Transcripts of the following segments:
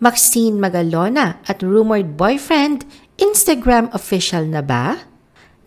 Maxine Magalona at rumored boyfriend, Instagram official na ba?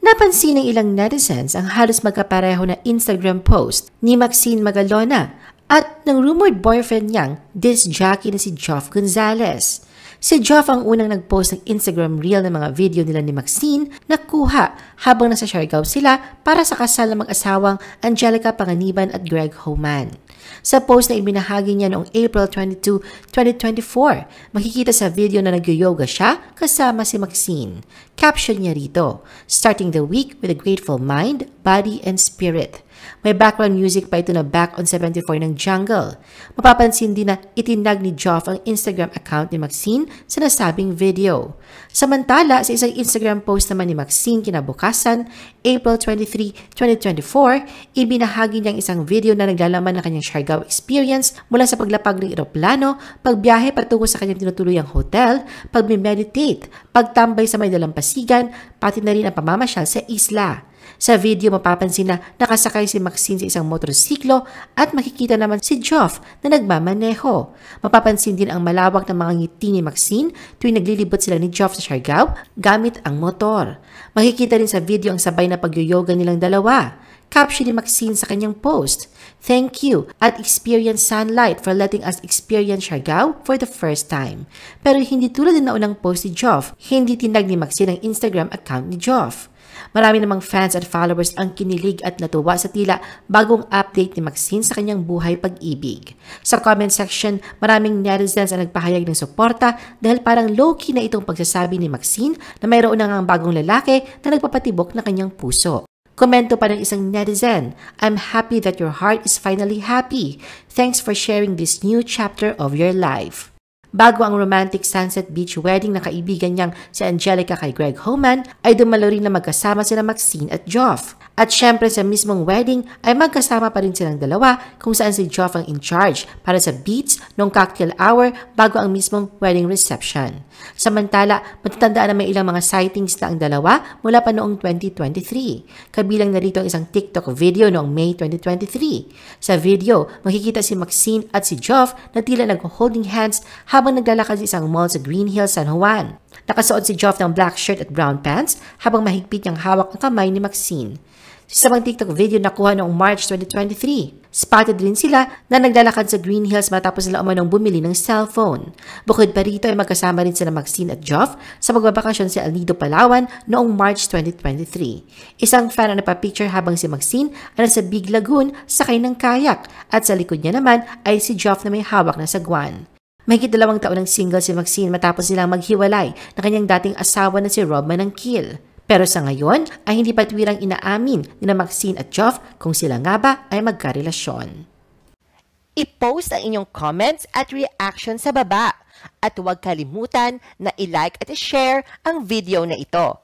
Napansin ng ilang netizens ang halos magkapareho na Instagram post ni Maxine Magalona at ng rumored boyfriend niyang this jockey na si Joff Gonzalez. Si Joff ang unang nagpost ng Instagram reel ng mga video nila ni Maxine na kuha habang nasa Siargao sila para sa kasal ng mag-asawang Angelica Panganiban at Greg Homan. Sa post na ibinahagi niya noong April 22, 2024, makikita sa video na nag-yoga siya kasama si Maxine. Caption niya rito, starting the week with a grateful mind, body, and spirit. May background music pa ito na Back on 74 ng Jungle. Mapapansin din na itinag ni Joff ang Instagram account ni Maxine sa nasabing video. Samantala, sa isang Instagram post naman ni Maxine kinabukasan, April 23, 2024, ibinahagi niya ang isang video na naglalaman ng kanyang Siargao experience mula sa paglapag ng eroplano, pagbiyahe patungo sa kanyang tinutuloy tinutuluyang hotel, pagme-meditate, pagtambay sa may dalampas pasigan, pati na rin ang pamamasyal sa isla. Sa video mapapansin na nakasakay si Maxine sa isang motorsiklo at makikita naman si Joff na nagmamaneho. Mapapansin din ang malawak na mga ngiti ni Maxine tuwing naglilibot sila ni Joff sa Siargao gamit ang motor. Makikita rin sa video ang sabay na pagyoyoga nilang dalawa. Caption ni Maxine sa kanyang post, Thank you at Experience Sunlight for letting us experience Siargao for the first time. Pero hindi tulad ng naunang post ni Joff, hindi tinag ni Maxine ang Instagram account ni Joff. Marami namang fans at followers ang kinilig at natuwa sa tila bagong update ni Maxine sa kanyang buhay pag-ibig. Sa comment section, maraming netizens ang nagpahayag ng suporta dahil parang low-key na itong pagsasabi ni Maxine na mayroon na ngang bagong lalaki na nagpapatibok ng kanyang puso. Komento pa ng isang netizen, I'm happy that your heart is finally happy. Thanks for sharing this new chapter of your life. Bago ang romantic Sunset Beach wedding na kaibigan niyang si Angelica kay Greg Homan, ay dumalo rin na magkasama sila Maxine at Joff. At syempre sa mismong wedding ay magkasama pa rin silang dalawa kung saan si Joff ang in charge para sa beats noong cocktail hour bago ang mismong wedding reception. Samantala, matatandaan na may ilang mga sightings na ang dalawa mula pa noong 2023. Kabilang na rito ang isang TikTok video noong May 2023. Sa video, makikita si Maxine at si Joff na tila nag-holding hands habang habang naglalakad sa isang mall sa Green Hills, San Juan. Nakasuot si Joff ng black shirt at brown pants habang mahigpit niyang hawak ang kamay ni Maxine. Sa isang TikTok video nakuha noong March 2023, spotted rin sila na naglalakad sa Green Hills matapos sila umanong bumili ng cellphone. Bukod pa rito ay magkasama rin sila Maxine at Joff sa magbabakasyon sa Alido, Palawan noong March 2023. Isang fan ang napapicture habang si Maxine ay nasa Big Lagoon sakay ng kayak at sa likod niya naman ay si Joff na may hawak na sagwan. Mahigit dalawang taon ng single si Maxine matapos nilang maghiwalay na kanyang dating asawa na si Rob Manangkil. Pero sa ngayon ay hindi patwirang inaamin ni na Maxine at Joff kung sila nga ba ay magkarelasyon. I-post ang inyong comments at reaction sa baba at huwag kalimutan na i-like at i-share ang video na ito.